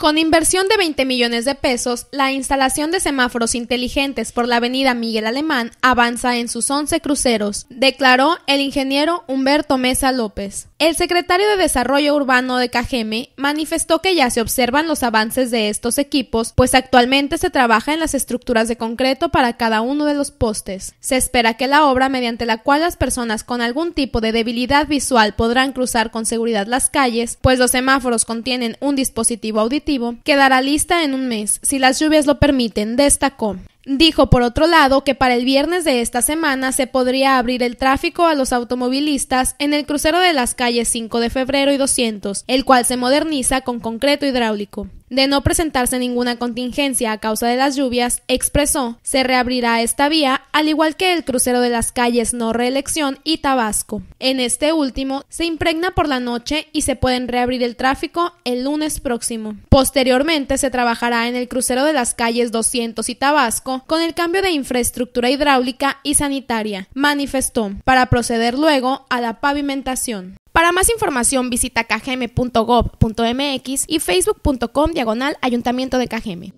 Con inversión de 20 millones de pesos, la instalación de semáforos inteligentes por la avenida Miguel Alemán avanza en sus 11 cruceros, declaró el ingeniero Humberto Mesa López. El secretario de Desarrollo Urbano de Cajeme manifestó que ya se observan los avances de estos equipos, pues actualmente se trabaja en las estructuras de concreto para cada uno de los postes. Se espera que la obra mediante la cual las personas con algún tipo de debilidad visual podrán cruzar con seguridad las calles, pues los semáforos contienen un dispositivo auditivo quedará lista en un mes, si las lluvias lo permiten, destacó. Dijo, por otro lado, que para el viernes de esta semana se podría abrir el tráfico a los automovilistas en el crucero de las calles 5 de febrero y 200, el cual se moderniza con concreto hidráulico. De no presentarse ninguna contingencia a causa de las lluvias, expresó, se reabrirá esta vía, al igual que el crucero de las calles No Reelección y Tabasco. En este último, se impregna por la noche y se pueden reabrir el tráfico el lunes próximo. Posteriormente, se trabajará en el crucero de las calles 200 y Tabasco con el cambio de infraestructura hidráulica y sanitaria, manifestó, para proceder luego a la pavimentación. Para más información visita kgm.gov.mx y facebook.com diagonal ayuntamiento de KGM.